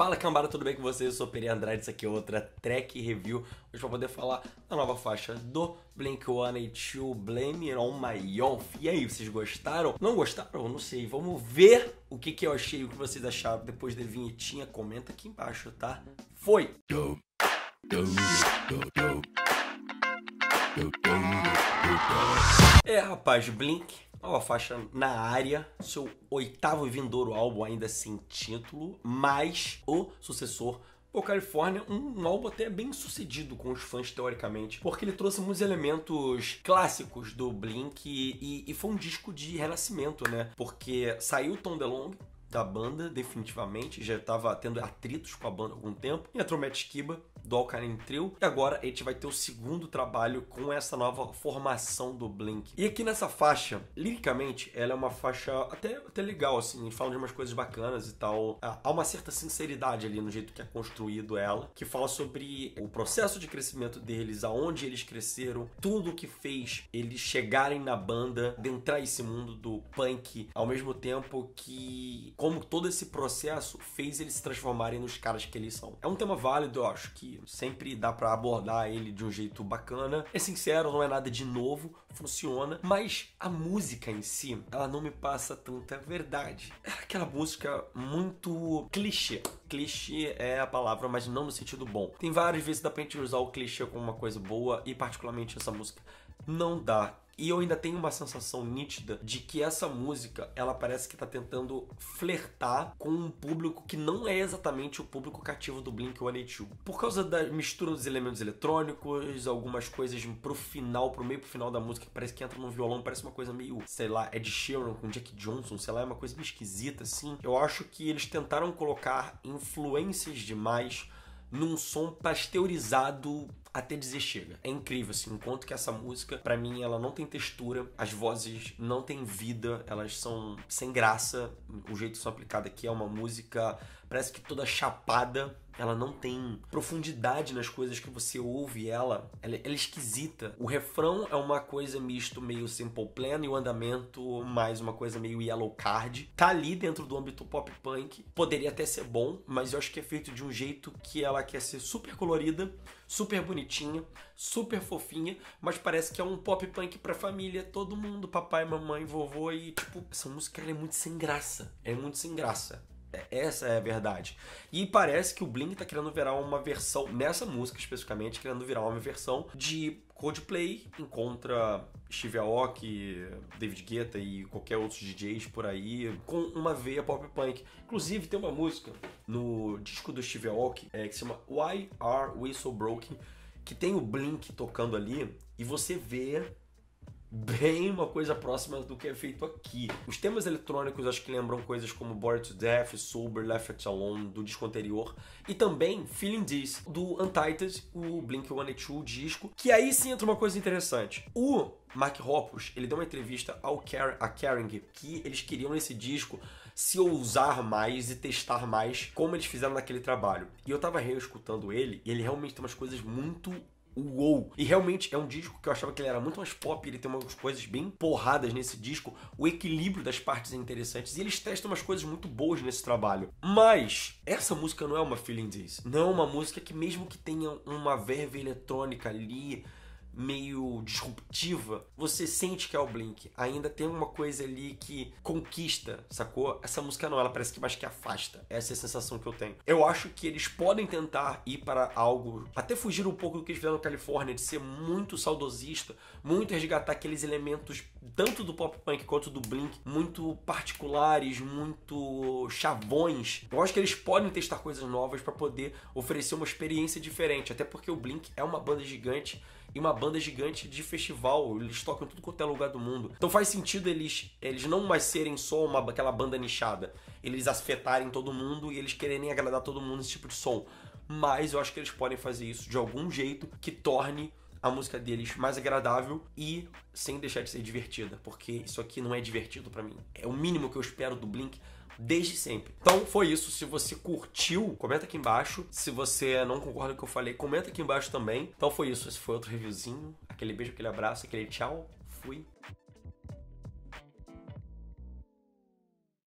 Fala Cambara, tudo bem com vocês? Eu sou Peri Andrade, isso aqui é outra track review. Hoje vou poder falar da nova faixa do Blink-182, Blame It On My Yonf. E aí, vocês gostaram? Não gostaram? Não sei, vamos ver o que, que eu achei, o que vocês acharam depois da vinhetinha. Comenta aqui embaixo, tá? Foi! É, rapaz, Blink Nova faixa na área, seu oitavo e vindouro álbum ainda sem título, mas o sucessor Pô, Califórnia, um, um álbum até bem sucedido com os fãs, teoricamente, porque ele trouxe alguns elementos clássicos do Blink e, e, e foi um disco de renascimento, né? Porque saiu Tom DeLonge, da banda, definitivamente. Já estava tendo atritos com a banda há algum tempo. Entrou Matt Skiba, do Alkaline Trio. E agora a gente vai ter o segundo trabalho com essa nova formação do Blink. E aqui nessa faixa, liricamente, ela é uma faixa até, até legal, assim. fala de umas coisas bacanas e tal. Ah, há uma certa sinceridade ali no jeito que é construído ela, que fala sobre o processo de crescimento deles, aonde eles cresceram, tudo o que fez eles chegarem na banda, adentrar esse mundo do punk, ao mesmo tempo que como todo esse processo fez eles se transformarem nos caras que eles são. É um tema válido, eu acho que sempre dá para abordar ele de um jeito bacana. É sincero, não é nada de novo, funciona, mas a música em si, ela não me passa tanta verdade. É aquela música muito clichê. Clichê é a palavra, mas não no sentido bom. Tem várias vezes que dá pra gente usar o clichê como uma coisa boa e particularmente essa música não dá e eu ainda tenho uma sensação nítida de que essa música, ela parece que tá tentando flertar com um público que não é exatamente o público cativo do Blink-182. Por causa da mistura dos elementos eletrônicos, algumas coisas pro final, pro meio pro final da música, que parece que entra num violão, parece uma coisa meio, sei lá, Ed Sheeran com Jack Johnson, sei lá, é uma coisa meio esquisita, assim. Eu acho que eles tentaram colocar influências demais num som pasteurizado até dizer chega. É incrível, assim, enquanto que essa música, para mim, ela não tem textura, as vozes não têm vida, elas são sem graça. O jeito que são aplicadas aqui é uma música, parece que toda chapada, ela não tem profundidade nas coisas que você ouve ela, ela, ela é esquisita. O refrão é uma coisa misto meio simple plan e o andamento mais uma coisa meio yellow card. Tá ali dentro do âmbito pop punk, poderia até ser bom, mas eu acho que é feito de um jeito que ela quer ser super colorida, super bonitinha, super fofinha, mas parece que é um pop punk pra família, todo mundo, papai, mamãe, vovô e tipo, essa música é muito sem graça. É muito sem graça. Essa é a verdade. E parece que o Blink tá querendo virar uma versão, nessa música especificamente, querendo virar uma versão de Coldplay encontra Steve Aoki, David Guetta e qualquer outros DJs por aí com uma veia pop punk. Inclusive tem uma música no disco do Steve Aoki é, que se chama Why Are We So Broken, que tem o Blink tocando ali e você vê bem uma coisa próxima do que é feito aqui. Os temas eletrônicos acho que lembram coisas como Bored to Death, Sober, Left It Alone, do disco anterior, e também Feeling This, do Untitled, o Blink-182 disco, que aí sim entra uma coisa interessante. O Mark Hoppus, ele deu uma entrevista ao Car a Kering que eles queriam nesse disco se ousar mais e testar mais como eles fizeram naquele trabalho. E eu tava reescutando ele, e ele realmente tem umas coisas muito Uou! E realmente é um disco que eu achava que ele era muito mais pop, ele tem umas coisas bem porradas nesse disco, o equilíbrio das partes é interessantes e eles testam umas coisas muito boas nesse trabalho. Mas essa música não é uma Feeling Days, não é uma música que mesmo que tenha uma verve eletrônica ali, meio disruptiva, você sente que é o Blink. Ainda tem uma coisa ali que conquista, sacou? Essa música não, ela parece que mais que afasta. Essa é a sensação que eu tenho. Eu acho que eles podem tentar ir para algo, até fugir um pouco do que eles fizeram na Califórnia, de ser muito saudosista, muito resgatar aqueles elementos, tanto do pop punk quanto do Blink, muito particulares, muito chavões. Eu acho que eles podem testar coisas novas para poder oferecer uma experiência diferente, até porque o Blink é uma banda gigante e uma banda gigante de festival. Eles tocam tudo quanto é lugar do mundo. Então faz sentido eles, eles não mais serem só uma, aquela banda nichada. Eles afetarem todo mundo e eles quererem agradar todo mundo esse tipo de som. Mas eu acho que eles podem fazer isso de algum jeito que torne a música deles mais agradável e sem deixar de ser divertida, porque isso aqui não é divertido para mim. É o mínimo que eu espero do Blink desde sempre. Então foi isso. Se você curtiu, comenta aqui embaixo. Se você não concorda com o que eu falei, comenta aqui embaixo também. Então foi isso. Esse foi outro reviewzinho. Aquele beijo, aquele abraço, aquele tchau. Fui.